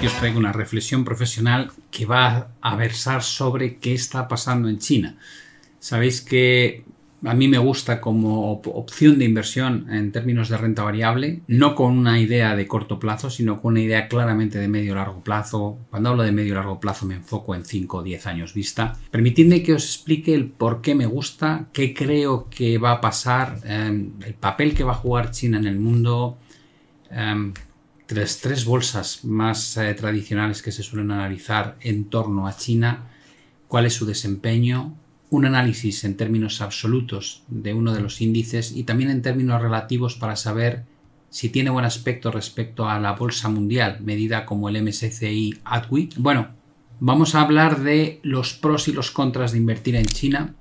que os traigo una reflexión profesional que va a versar sobre qué está pasando en China. Sabéis que a mí me gusta como opción de inversión en términos de renta variable, no con una idea de corto plazo, sino con una idea claramente de medio largo plazo. Cuando hablo de medio largo plazo me enfoco en 5 o 10 años vista. Permitidme que os explique el por qué me gusta, qué creo que va a pasar, em, el papel que va a jugar China en el mundo, em, las tres bolsas más eh, tradicionales que se suelen analizar en torno a China, cuál es su desempeño, un análisis en términos absolutos de uno de los índices y también en términos relativos para saber si tiene buen aspecto respecto a la bolsa mundial, medida como el MSCI Adwi. Bueno, vamos a hablar de los pros y los contras de invertir en China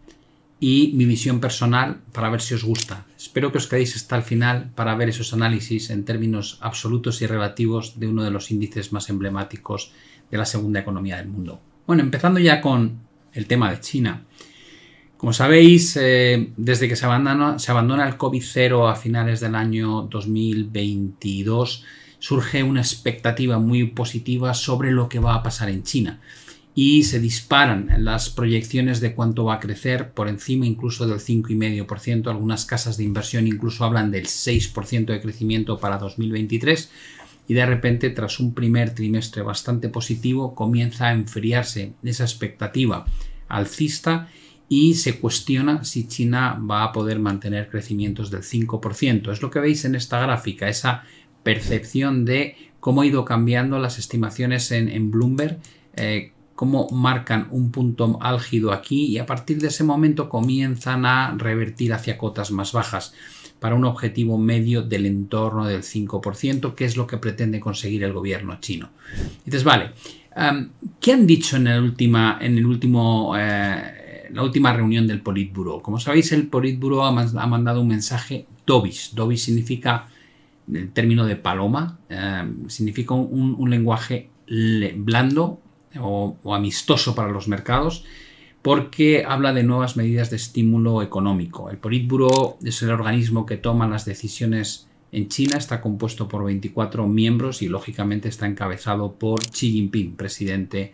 y mi visión personal para ver si os gusta. Espero que os quedéis hasta el final para ver esos análisis en términos absolutos y relativos de uno de los índices más emblemáticos de la segunda economía del mundo. Bueno, empezando ya con el tema de China. Como sabéis, eh, desde que se abandona, se abandona el COVID-0 a finales del año 2022, surge una expectativa muy positiva sobre lo que va a pasar en China y se disparan las proyecciones de cuánto va a crecer por encima incluso del 5,5%. Algunas casas de inversión incluso hablan del 6% de crecimiento para 2023 y de repente tras un primer trimestre bastante positivo comienza a enfriarse esa expectativa alcista y se cuestiona si China va a poder mantener crecimientos del 5%. Es lo que veis en esta gráfica, esa percepción de cómo ha ido cambiando las estimaciones en, Bloomberg eh, cómo marcan un punto álgido aquí y a partir de ese momento comienzan a revertir hacia cotas más bajas para un objetivo medio del entorno del 5%, que es lo que pretende conseguir el gobierno chino. Entonces, vale, em, ¿qué han dicho en, el última, en el último, eh, la última reunión del Politburo? Como sabéis, el Politburo ha, mandado un mensaje dovis. Dovis significa el término de paloma, em, significa un lenguaje blando, o, amistoso para los mercados porque habla de nuevas medidas de estímulo económico. El Politburo es el organismo que toma las decisiones en China, está compuesto por 24 miembros y lógicamente está encabezado por Xi Jinping, presidente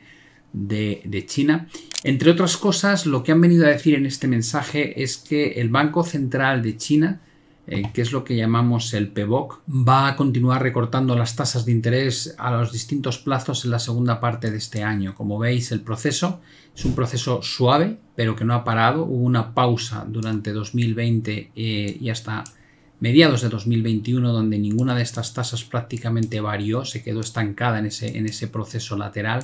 de, China. Entre otras cosas, lo que han venido a decir en este mensaje es que el Banco Central de China eh, que es lo que llamamos el PBOC, va a continuar recortando las tasas de interés a los distintos plazos en la segunda parte de este año. Como veis, el proceso es un proceso suave, pero que no ha parado. Hubo una pausa durante 2020 eh, y hasta mediados de 2021, donde ninguna de estas tasas prácticamente varió, se quedó estancada en ese proceso lateral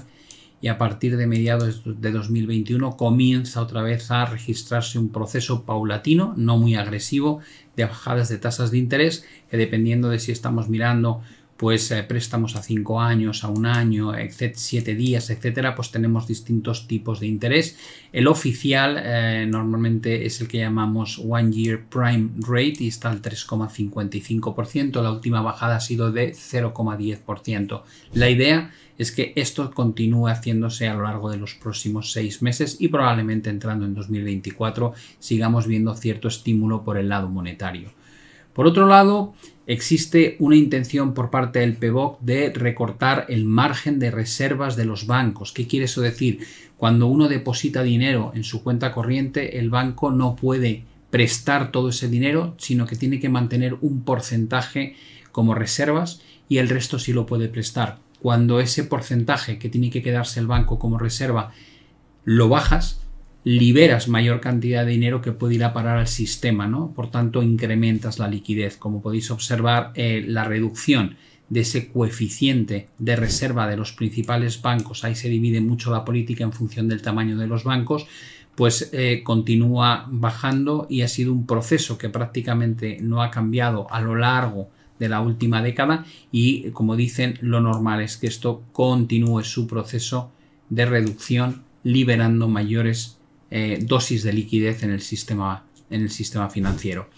y a partir de mediados de 2021 comienza otra vez a registrarse un proceso paulatino, no muy agresivo, de bajadas de tasas de interés, que dependiendo de si estamos mirando pues préstamos a 5 años, a un año, siete días, etcétera, pues tenemos distintos tipos de interés. El oficial eh, normalmente es el que llamamos One Year Prime Rate y está al 3,55%. La última bajada ha sido de 0,10%. La idea es que esto continúe haciéndose a lo largo de los próximos seis meses y probablemente entrando en 2024 sigamos viendo cierto estímulo por el lado monetario. Por otro lado, existe una intención por parte del PBOC de recortar el margen de reservas de los bancos. ¿Qué quiere eso decir? Cuando uno deposita dinero en su cuenta corriente, el banco no puede prestar todo ese dinero, sino que tiene que mantener un porcentaje como reservas y el resto sí lo puede prestar. Cuando ese porcentaje que tiene que quedarse el banco como reserva lo bajas, liberas mayor cantidad de dinero que puede ir a parar al sistema, ¿no? Por tanto, incrementas la liquidez. Como podéis observar, eh, la reducción de ese coeficiente de reserva de los principales bancos, ahí se divide mucho la política en función del tamaño de los bancos, pues eh, continúa bajando y ha sido un proceso que prácticamente no ha cambiado a lo largo de la última década y como dicen lo normal es que esto continúe su proceso de reducción liberando mayores eh, dosis de liquidez en el sistema, en el sistema financiero.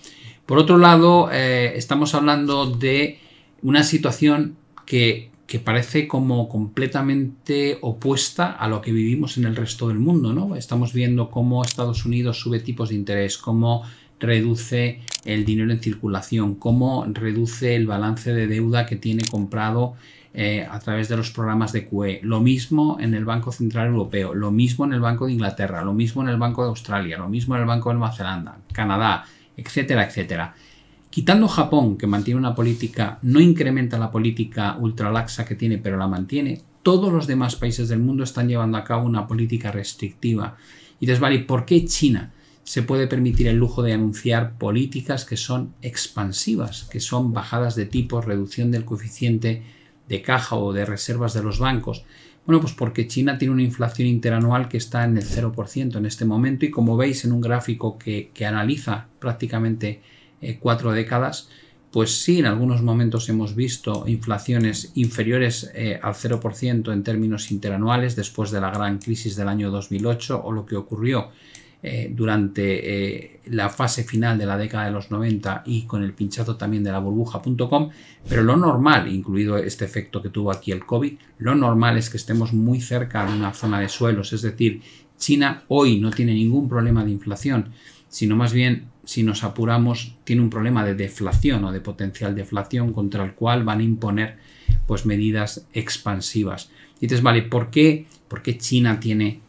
Por otro lado, eh, estamos hablando de una situación que, que, parece como completamente opuesta a lo que vivimos en el resto del mundo. ¿no? Estamos viendo cómo Estados Unidos sube tipos de interés, cómo reduce el dinero en circulación, cómo reduce el balance de deuda que tiene comprado eh, a través de los programas de QE. Lo mismo en el Banco Central Europeo, lo mismo en el Banco de Inglaterra, lo mismo en el Banco de Australia, lo mismo en el Banco de Nueva Zelanda, Canadá, etcétera, etcétera. Quitando Japón, que mantiene una política, no incrementa la política ultralaxa que tiene, pero la mantiene, todos los demás países del mundo están llevando a cabo una política restrictiva. Y dices, vale, ¿por qué China? se puede permitir el lujo de anunciar políticas que son expansivas, que son bajadas de tipos, reducción del coeficiente de caja o de reservas de los bancos. Bueno, pues porque China tiene una inflación interanual que está en el 0% en este momento y como veis en un gráfico que, analiza prácticamente eh, cuatro décadas, pues sí, en algunos momentos hemos visto inflaciones inferiores eh, al 0% en términos interanuales después de la gran crisis del año 2008 o lo que ocurrió eh, durante eh, la fase final de la década de los 90 y con el pinchazo también de la burbuja.com, pero lo normal, incluido este efecto que tuvo aquí el COVID, lo normal es que estemos muy cerca de una zona de suelos, es decir, China hoy no tiene ningún problema de inflación, sino más bien si nos apuramos, tiene un problema de deflación o de potencial deflación contra el cual van a imponer pues medidas expansivas. Y dices, vale, ¿por qué, ¿por qué China tiene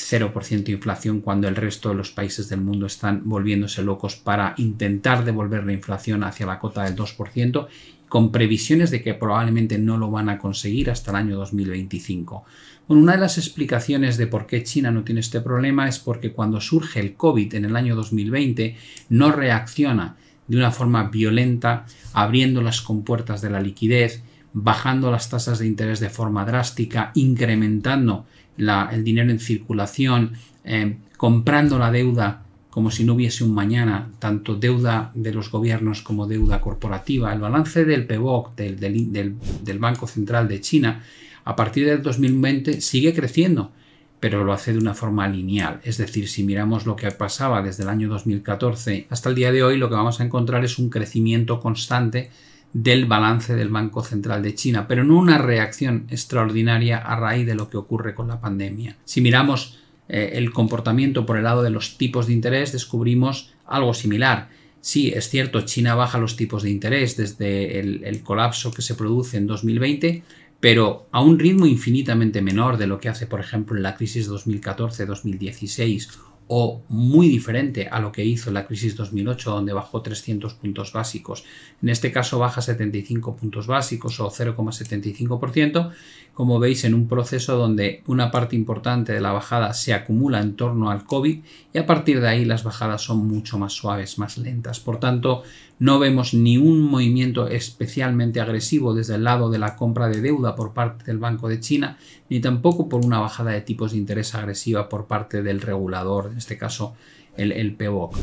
0% de inflación cuando el resto de los países del mundo están volviéndose locos para intentar devolver la inflación hacia la cota del 2%, con previsiones de que probablemente no lo van a conseguir hasta el año 2025. Bueno, una de las explicaciones de por qué China no tiene este problema es porque cuando surge el COVID en el año 2020 no reacciona de una forma violenta, abriendo las compuertas de la liquidez, bajando las tasas de interés de forma drástica, incrementando el dinero en circulación, eh, comprando la deuda como si no hubiese un mañana, tanto deuda de los gobiernos como deuda corporativa. El balance del PBOC, del, del Banco Central de China, a partir del 2020 sigue creciendo, pero lo hace de una forma lineal. Es decir, si miramos lo que pasaba desde el año 2014 hasta el día de hoy, lo que vamos a encontrar es un crecimiento constante del balance del Banco Central de China, pero no una reacción extraordinaria a raíz de lo que ocurre con la pandemia. Si miramos eh, el comportamiento por el lado de los tipos de interés, descubrimos algo similar. Sí, es cierto, China baja los tipos de interés desde el, el colapso que se produce en 2020, pero a un ritmo infinitamente menor de lo que hace, por ejemplo, en la crisis 2014-2016 o muy diferente a lo que hizo la crisis 2008 donde bajó 300 puntos básicos. En este caso baja 75 puntos básicos o 0,75%, como veis en un proceso donde una parte importante de la bajada se acumula en torno al COVID y a partir de ahí las bajadas son mucho más suaves, más lentas. Por tanto, no vemos ni un movimiento especialmente agresivo desde el lado de la compra de deuda por parte del Banco de China, ni tampoco por una bajada de tipos de interés agresiva por parte del regulador, en este caso el, el PBOC.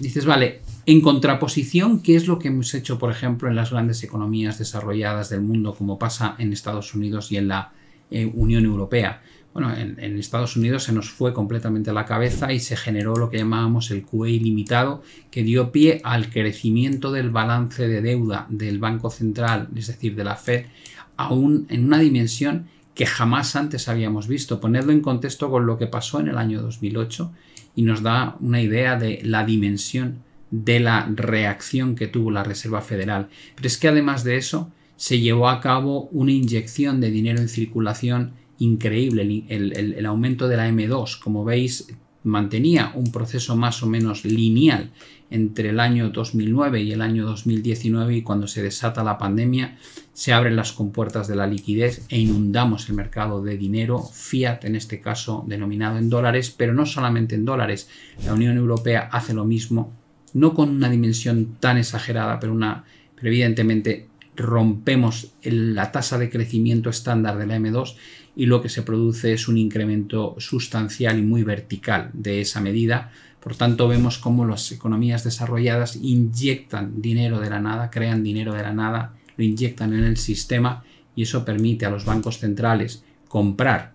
dices, vale, en contraposición, ¿qué es lo que hemos hecho, por ejemplo, en las grandes economías desarrolladas del mundo, como pasa en Estados Unidos y en la eh, Unión Europea? bueno, en, Estados Unidos se nos fue completamente a la cabeza y se generó lo que llamábamos el QE ilimitado que dio pie al crecimiento del balance de deuda del Banco Central, es decir, de la Fed, aún en una dimensión que jamás antes habíamos visto. Ponedlo en contexto con lo que pasó en el año 2008 y nos da una idea de la dimensión de la reacción que tuvo la Reserva Federal. Pero es que además de eso, se llevó a cabo una inyección de dinero en circulación increíble el, aumento de la M2. Como veis, mantenía un proceso más o menos lineal entre el año 2009 y el año 2019 y cuando se desata la pandemia se abren las compuertas de la liquidez e inundamos el mercado de dinero fiat en este caso denominado en dólares pero no solamente en dólares la Unión Europea hace lo mismo no con una dimensión tan exagerada pero una evidentemente rompemos la tasa de crecimiento estándar de la M2 y lo que se produce es un incremento sustancial y muy vertical de esa medida. Por tanto, vemos cómo las economías desarrolladas inyectan dinero de la nada, crean dinero de la nada, lo inyectan en el sistema y eso permite a los bancos centrales comprar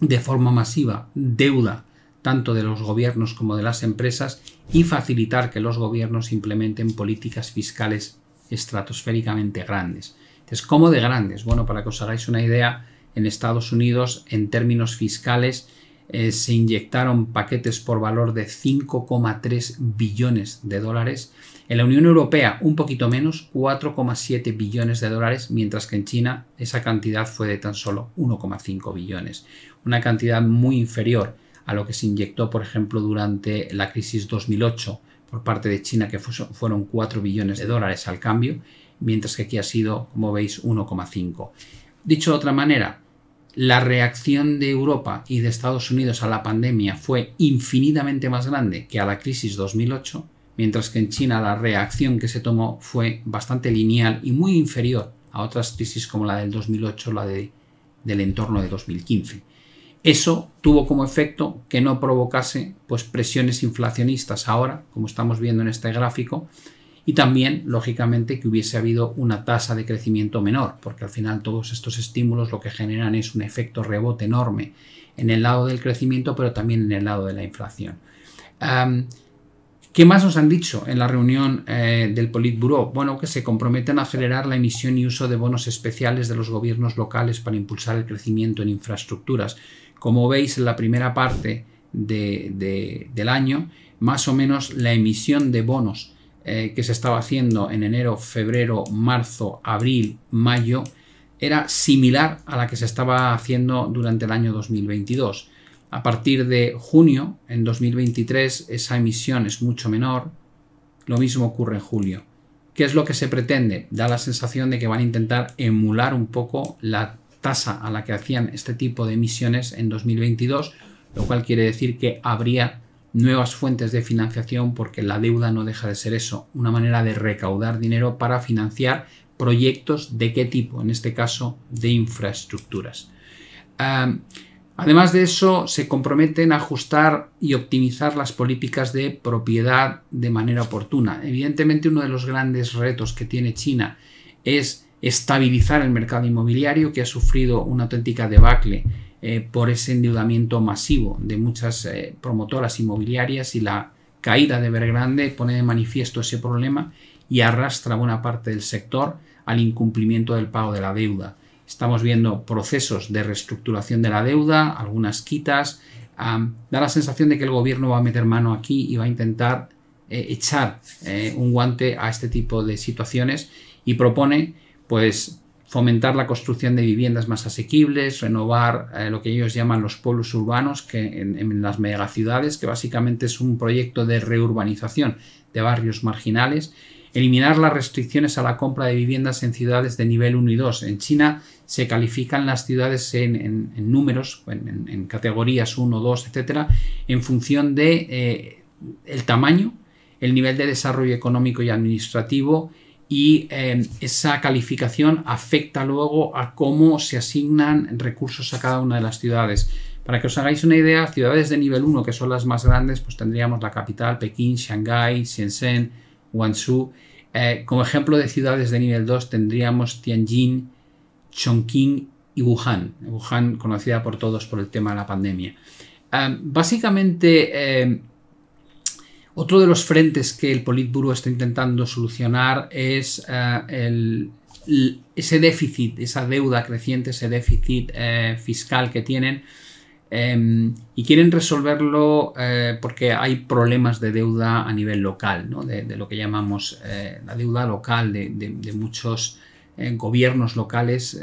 de forma masiva deuda tanto de los gobiernos como de las empresas y facilitar que los gobiernos implementen políticas fiscales estratosféricamente grandes. Entonces, ¿cómo de grandes? Bueno, para que os hagáis una idea, en Estados Unidos en términos fiscales eh, se inyectaron paquetes por valor de 5,3 billones de dólares. En la Unión Europea un poquito menos, 4,7 billones de dólares, mientras que en China esa cantidad fue de tan solo 1,5 billones. Una cantidad muy inferior a lo que se inyectó, por ejemplo, durante la crisis 2008 por parte de China, que fueron 4 billones de dólares al cambio, mientras que aquí ha sido, como veis, 1,5. Dicho de otra manera, la reacción de Europa y de Estados Unidos a la pandemia fue infinitamente más grande que a la crisis 2008, mientras que en China la reacción que se tomó fue bastante lineal y muy inferior a otras crisis como la del 2008 o la del entorno de 2015. Eso tuvo como efecto que no provocase pues, presiones inflacionistas ahora, como estamos viendo en este gráfico, y también, lógicamente, que hubiese habido una tasa de crecimiento menor, porque al final todos estos estímulos lo que generan es un efecto rebote enorme en el lado del crecimiento, pero también en el lado de la inflación. ¿Qué más nos han dicho en la reunión eh, del Politburo? Bueno, que se comprometen a acelerar la emisión y uso de bonos especiales de los gobiernos locales para impulsar el crecimiento en infraestructuras. Como veis en la primera parte del año, más o menos la emisión de bonos eh, que se estaba haciendo en enero, febrero, marzo, abril, mayo, era similar a la que se estaba haciendo durante el año 2022. A partir de junio, en 2023, esa emisión es mucho menor. Lo mismo ocurre en julio. ¿Qué es lo que se pretende? Da la sensación de que van a intentar emular un poco la tasa a la que hacían este tipo de emisiones en 2022, lo cual quiere decir que habría nuevas fuentes de financiación porque la deuda no deja de ser eso, una manera de recaudar dinero para financiar proyectos de qué tipo, en este caso de infraestructuras. además de eso, se comprometen a ajustar y optimizar las políticas de propiedad de manera oportuna. Evidentemente, uno de los grandes retos que tiene China es estabilizar el mercado inmobiliario que ha sufrido una auténtica debacle eh, por ese endeudamiento masivo de muchas eh, promotoras inmobiliarias y la caída de Vergrande pone de manifiesto ese problema y arrastra buena parte del sector al incumplimiento del pago de la deuda. Estamos viendo procesos de reestructuración de la deuda, algunas quitas. da la sensación de que el gobierno va a meter mano aquí y va a intentar eh, echar un guante a este tipo de situaciones y propone pues fomentar la construcción de viviendas más asequibles, renovar eh, lo que ellos llaman los pueblos urbanos, que en, las megaciudades, que básicamente es un proyecto de reurbanización de barrios marginales, eliminar las restricciones a la compra de viviendas en ciudades de nivel 1 y 2. En China se califican las ciudades en, números, en, categorías 1, 2, etcétera, en función de eh, el tamaño, el nivel de desarrollo económico y administrativo, y eh, esa calificación afecta luego a cómo se asignan recursos a cada una de las ciudades. Para que os hagáis una idea, ciudades de nivel 1, que son las más grandes, pues tendríamos la capital, Pekín, Shanghái, Shenzhen, Guangzhou. Eh, como ejemplo de ciudades de nivel 2 tendríamos Tianjin, Chongqing y Wuhan. Wuhan conocida por todos por el tema de la pandemia. Eh, básicamente otro de los frentes que el Politburo está intentando solucionar es eh, ese déficit, esa deuda creciente, ese déficit eh, fiscal que tienen. Em, y quieren resolverlo eh, porque hay problemas de deuda a nivel local, de, lo que llamamos la deuda local de, muchos gobiernos locales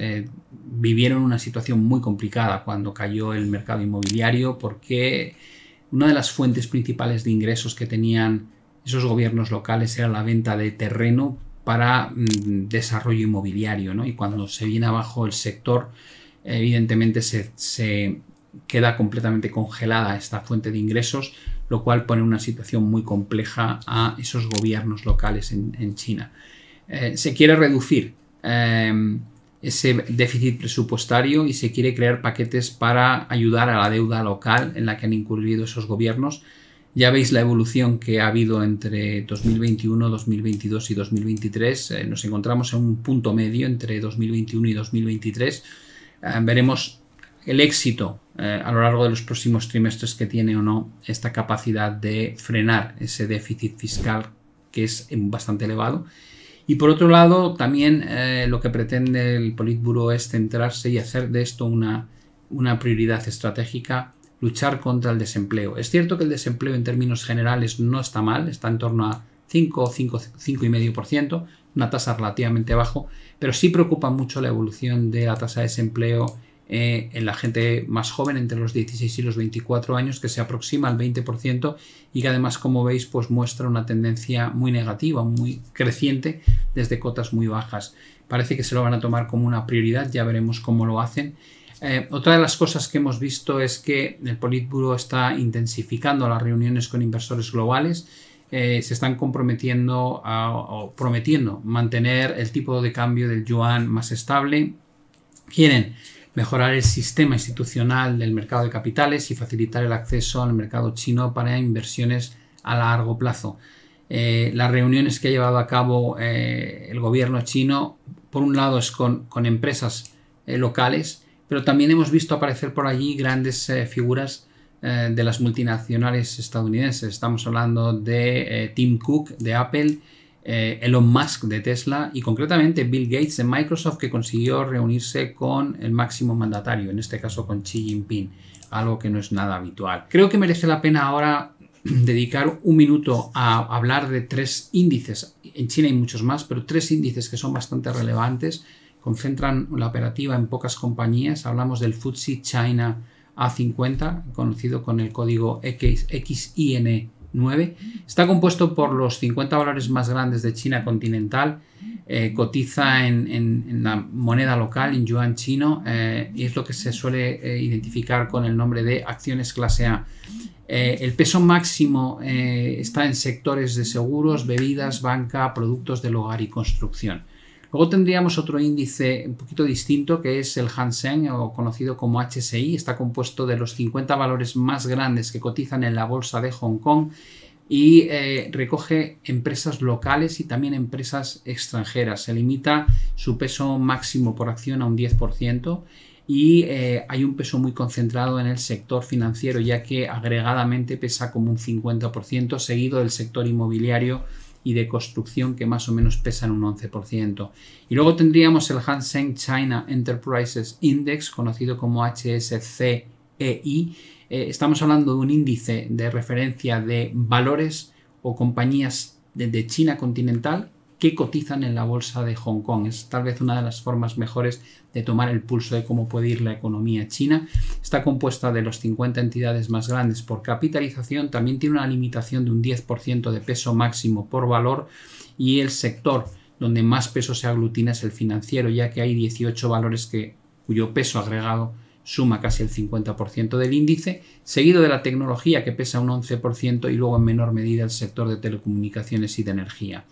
vivieron una situación muy complicada cuando cayó el mercado inmobiliario porque una de las fuentes principales de ingresos que tenían esos gobiernos locales era la venta de terreno para mm, desarrollo inmobiliario, Y cuando se viene abajo el sector, evidentemente se, queda completamente congelada esta fuente de ingresos, lo cual pone una situación muy compleja a esos gobiernos locales en, China. Eh, se quiere reducir em, ese déficit presupuestario y se quiere crear paquetes para ayudar a la deuda local en la que han incurrido esos gobiernos. Ya veis la evolución que ha habido entre 2021, 2022 y 2023. Eh, nos encontramos en un punto medio entre 2021 y 2023. Eh, veremos el éxito eh, a lo largo de los próximos trimestres que tiene o no esta capacidad de frenar ese déficit fiscal que es bastante elevado y por otro lado, también eh, lo que pretende el Politburo es centrarse y hacer de esto una, una prioridad estratégica, luchar contra el desempleo. Es cierto que el desempleo en términos generales no está mal, está en torno a 5 o por 5,5%, una tasa relativamente bajo, pero sí preocupa mucho la evolución de la tasa de desempleo eh, en la gente más joven, entre los 16 y los 24 años, que se aproxima al 20% y que además, como veis, pues muestra una tendencia muy negativa, muy creciente desde cotas muy bajas. Parece que se lo van a tomar como una prioridad, ya veremos cómo lo hacen. Eh, otra de las cosas que hemos visto es que el Politburo está intensificando las reuniones con inversores globales. Eh, se están comprometiendo o prometiendo mantener el tipo de cambio del yuan más estable. Quieren mejorar el sistema institucional del mercado de capitales y facilitar el acceso al mercado chino para inversiones a largo plazo. Eh, las reuniones que ha llevado a cabo eh, el gobierno chino, por un lado es con, empresas eh, locales, pero también hemos visto aparecer por allí grandes figuras de las multinacionales estadounidenses. Estamos hablando de Tim Cook, de Apple, eh, Elon Musk de Tesla y concretamente Bill Gates de Microsoft que consiguió reunirse con el máximo mandatario, en este caso con Xi Jinping, algo que no es nada habitual. Creo que merece la pena ahora dedicar un minuto a hablar de tres índices. En China hay muchos más, pero tres índices que son bastante relevantes, concentran la operativa en pocas compañías. Hablamos del FTSE China A50, conocido con el código X, XIN e. 9. Está compuesto por los 50 valores más grandes de China continental. Eh, cotiza en, la moneda local, en yuan chino, eh, y es lo que se suele eh, identificar con el nombre de acciones clase A. el peso máximo está en sectores de seguros, bebidas, banca, productos del hogar y construcción. Luego tendríamos otro índice un poquito distinto que es el Hansen o conocido como HSI. Está compuesto de los 50 valores más grandes que cotizan en la bolsa de Hong Kong y eh, recoge empresas locales y también empresas extranjeras. Se limita su peso máximo por acción a un 10% y eh, hay un peso muy concentrado en el sector financiero ya que agregadamente pesa como un 50% seguido del sector inmobiliario y de construcción que más o menos pesan un 11%. Y luego tendríamos el Hang China Enterprises Index, conocido como HSCEI. Eh, estamos hablando de un índice de referencia de valores o compañías de China continental que cotizan en la bolsa de Hong Kong. Es tal vez una de las formas mejores de tomar el pulso de cómo puede ir la economía china. Está compuesta de los 50 entidades más grandes por capitalización, también tiene una limitación de un 10% de peso máximo por valor y el sector donde más peso se aglutina es el financiero, ya que hay 18 valores que, cuyo peso agregado suma casi el 50% del índice, seguido de la tecnología que pesa un 11% y luego en menor medida el sector de telecomunicaciones y de energía.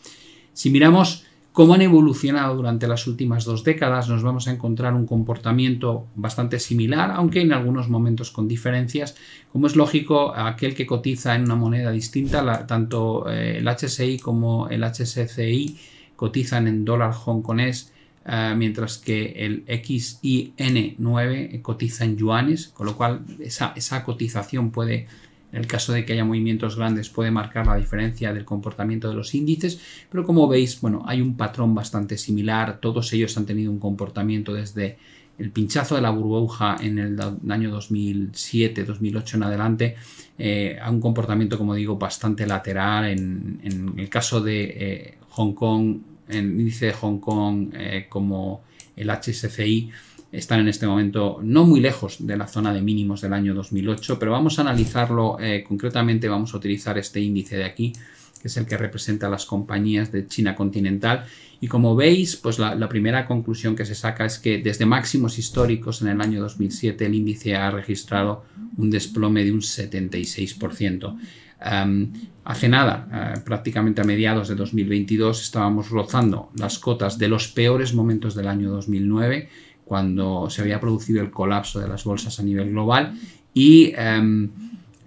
Si miramos cómo han evolucionado durante las últimas dos décadas, nos vamos a encontrar un comportamiento bastante similar, aunque en algunos momentos con diferencias. Como es lógico, aquel que cotiza en una moneda distinta, tanto eh, el HSI como el HSCI cotizan en dólar hongkonés, eh, mientras que el XIN9 cotiza en yuanes, con lo cual esa cotización puede el caso de que haya movimientos grandes puede marcar la diferencia del comportamiento de los índices, pero como veis, bueno, hay un patrón bastante similar. Todos ellos han tenido un comportamiento desde el pinchazo de la burbuja en el año 2007-2008 en adelante eh, a un comportamiento, como digo, bastante lateral. En, el caso de eh, Hong Kong, el índice de Hong Kong eh, como el HSCI, están en este momento no muy lejos de la zona de mínimos del año 2008, pero vamos a analizarlo eh, concretamente, vamos a utilizar este índice de aquí, que es el que representa a las compañías de China continental. Y como veis, pues la, primera conclusión que se saca es que desde máximos históricos en el año 2007 el índice ha registrado un desplome de un 76%. hace nada, eh, prácticamente a mediados de 2022, estábamos rozando las cotas de los peores momentos del año 2009 cuando se había producido el colapso de las bolsas a nivel global y em,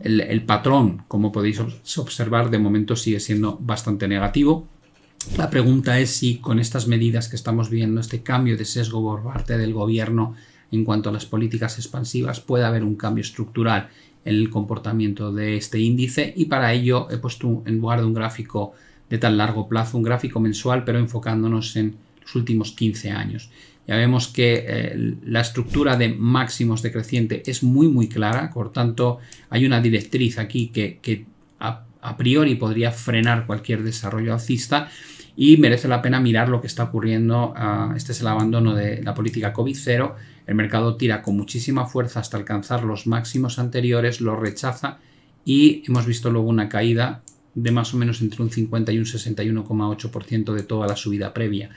el, el, patrón, como podéis observar, de momento sigue siendo bastante negativo. La pregunta es si con estas medidas que estamos viendo, este cambio de sesgo por parte del gobierno en cuanto a las políticas expansivas, puede haber un cambio estructural en el comportamiento de este índice y para ello he puesto en lugar de un gráfico de tan largo plazo, un gráfico mensual, pero enfocándonos en los últimos 15 años. Ya vemos que eh, la estructura de máximos decreciente es muy muy clara, por tanto hay una directriz aquí que, a, priori podría frenar cualquier desarrollo alcista y merece la pena mirar lo que está ocurriendo. Ah, este es el abandono de la política COVID-0, el mercado tira con muchísima fuerza hasta alcanzar los máximos anteriores, lo rechaza y hemos visto luego una caída de más o menos entre un 50 y un 61,8% de toda la subida previa.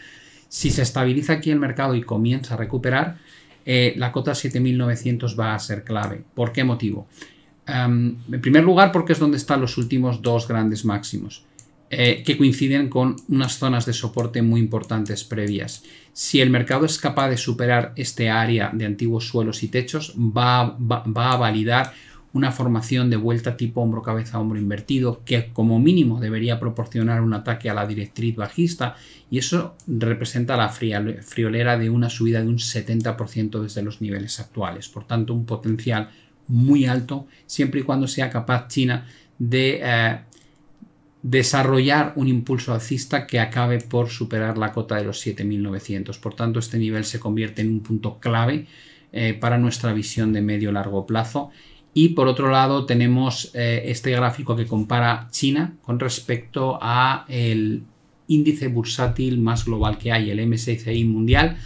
Si se estabiliza aquí el mercado y comienza a recuperar, eh, la cota 7900 va a ser clave. ¿Por qué motivo? Em, en primer lugar, porque es donde están los últimos dos grandes máximos, eh, que coinciden con unas zonas de soporte muy importantes previas. Si el mercado es capaz de superar este área de antiguos suelos y techos, va, va a validar una formación de vuelta tipo hombro-cabeza-hombro invertido, que como mínimo debería proporcionar un ataque a la directriz bajista y eso representa la friolera de una subida de un 70% desde los niveles actuales. Por tanto, un potencial muy alto, siempre y cuando sea capaz China de eh, desarrollar un impulso alcista que acabe por superar la cota de los 7.900. Por tanto, este nivel se convierte en un punto clave eh, para nuestra visión de medio-largo plazo. Y por otro lado tenemos eh, este gráfico que compara China con respecto a el índice bursátil más global que hay, el MSCI mundial.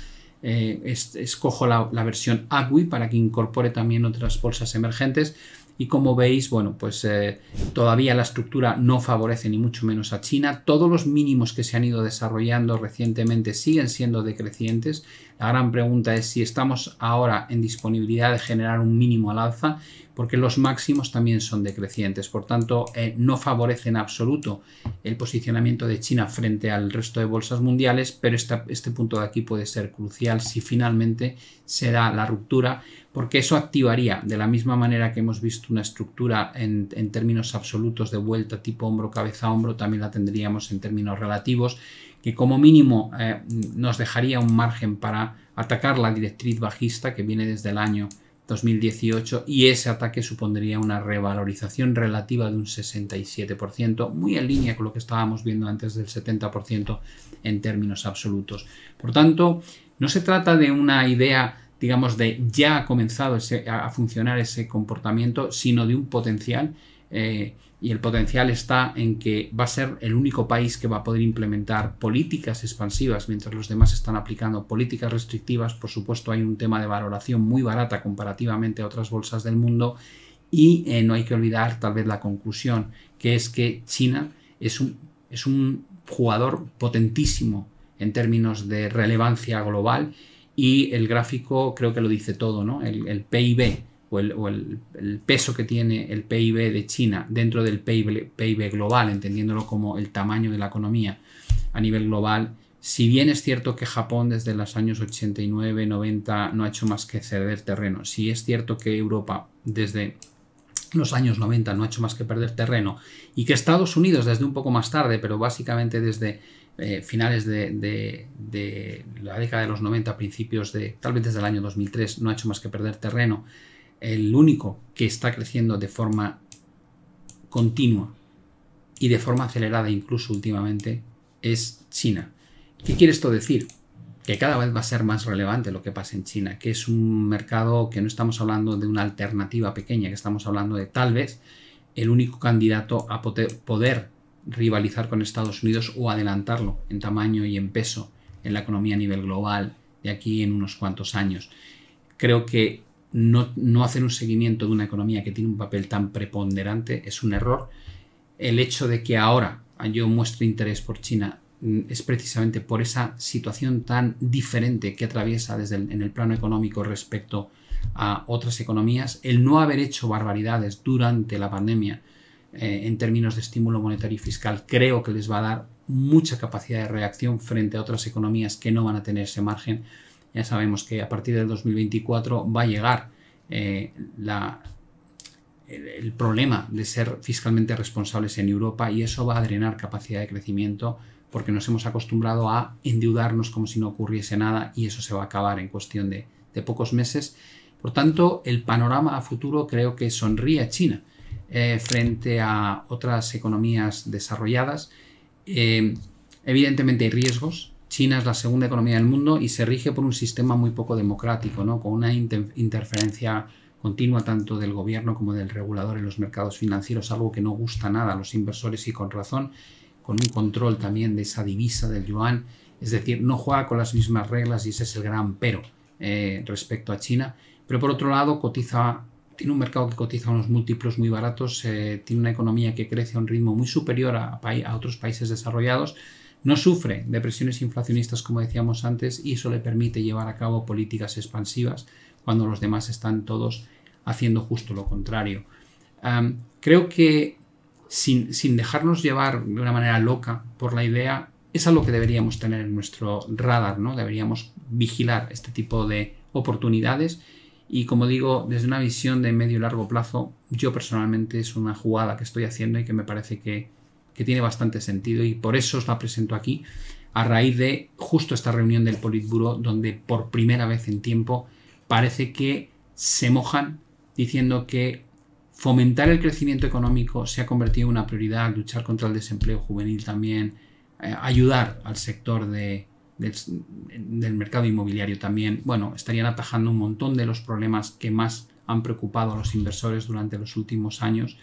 Eh, escojo la, versión AGUI para que incorpore también otras bolsas emergentes y como veis, bueno, pues eh, todavía la estructura no favorece ni mucho menos a China. Todos los mínimos que se han ido desarrollando recientemente siguen siendo decrecientes. La gran pregunta es si estamos ahora en disponibilidad de generar un mínimo al alza, porque los máximos también son decrecientes. Por tanto, eh, no favorece en absoluto el posicionamiento de China frente al resto de bolsas mundiales, pero este punto de aquí puede ser crucial si finalmente se da la ruptura porque eso activaría, de la misma manera que hemos visto una estructura en, términos absolutos de vuelta tipo hombro, cabeza, hombro, también la tendríamos en términos relativos, que como mínimo eh, nos dejaría un margen para atacar la directriz bajista que viene desde el año 2018 y ese ataque supondría una revalorización relativa de un 67%, muy en línea con lo que estábamos viendo antes del 70% en términos absolutos. Por tanto, no se trata de una idea digamos, de ya ha comenzado a funcionar ese comportamiento, sino de un potencial. Eh, y el potencial está en que va a ser el único país que va a poder implementar políticas expansivas mientras los demás están aplicando políticas restrictivas. Por supuesto, hay un tema de valoración muy barata comparativamente a otras bolsas del mundo. Y eh, no hay que olvidar tal vez la conclusión, que es que China es un, es un jugador potentísimo en términos de relevancia global y el gráfico creo que lo dice todo, ¿no? El, PIB o, el, peso que tiene el PIB de China dentro del PIB, PIB, global, entendiéndolo como el tamaño de la economía a nivel global. Si bien es cierto que Japón desde los años 89, 90 no ha hecho más que ceder terreno, si es cierto que Europa desde los años 90 no ha hecho más que perder terreno y que Estados Unidos desde un poco más tarde, pero básicamente desde eh, finales de, de, la década de los 90, principios de, tal vez desde el año 2003, no ha hecho más que perder terreno. El único que está creciendo de forma continua y de forma acelerada incluso últimamente es China. ¿Qué quiere esto decir? Que cada vez va a ser más relevante lo que pasa en China, que es un mercado que no estamos hablando de una alternativa pequeña, que estamos hablando de tal vez el único candidato a poder rivalizar con Estados Unidos o adelantarlo en tamaño y en peso en la economía a nivel global de aquí en unos cuantos años. Creo que no, hacer un seguimiento de una economía que tiene un papel tan preponderante es un error. El hecho de que ahora yo muestre interés por China mm, es precisamente por esa situación tan diferente que atraviesa desde en el plano económico respecto a otras economías, el no haber hecho barbaridades durante la pandemia, eh, en términos de estímulo monetario y fiscal, creo que les va a dar mucha capacidad de reacción frente a otras economías que no van a tener ese margen. Ya sabemos que a partir del 2024 va a llegar eh, el, problema de ser fiscalmente responsables en Europa y eso va a drenar capacidad de crecimiento porque nos hemos acostumbrado a endeudarnos como si no ocurriese nada y eso se va a acabar en cuestión de, de pocos meses. Por tanto, el panorama a futuro creo que sonríe a China. Eh, frente a otras economías desarrolladas. Eh, evidentemente hay riesgos. China es la segunda economía del mundo y se rige por un sistema muy poco democrático, ¿no? con una interferencia continua tanto del gobierno como del regulador en los mercados financieros, algo que no gusta nada a los inversores y con razón, con un control también de esa divisa del yuan. Es decir, no juega con las mismas reglas y ese es el gran pero eh, respecto a China. Pero por otro lado, cotiza tiene un mercado que cotiza unos múltiplos muy baratos, eh, tiene una economía que crece a un ritmo muy superior a, otros países desarrollados, no sufre de presiones inflacionistas como decíamos antes y eso le permite llevar a cabo políticas expansivas cuando los demás están todos haciendo justo lo contrario. creo que sin, sin dejarnos llevar de una manera loca por la idea, es algo que deberíamos tener en nuestro radar, ¿no? Deberíamos vigilar este tipo de oportunidades y como digo, desde una visión de medio y largo plazo, yo personalmente es una jugada que estoy haciendo y que me parece que, tiene bastante sentido y por eso os la presento aquí, a raíz de justo esta reunión del Politburo, donde por primera vez en tiempo parece que se mojan diciendo que fomentar el crecimiento económico se ha convertido en una prioridad, luchar contra el desempleo juvenil también, eh, ayudar al sector de, del, mercado inmobiliario también, bueno, estarían atajando un montón de los problemas que más han preocupado a los inversores durante los últimos años.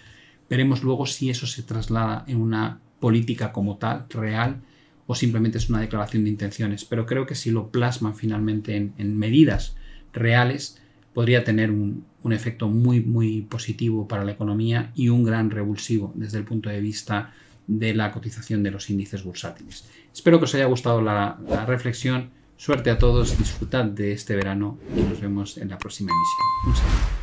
Veremos luego si eso se traslada en una política como tal, real, o simplemente es una declaración de intenciones. Pero creo que si lo plasman finalmente en, medidas reales, podría tener un, un, efecto muy, muy positivo para la economía y un gran revulsivo desde el punto de vista de la cotización de los índices bursátiles. Espero que os haya gustado la, reflexión. Suerte a todos, disfrutad de este verano y nos vemos en la próxima emisión. Un saludo.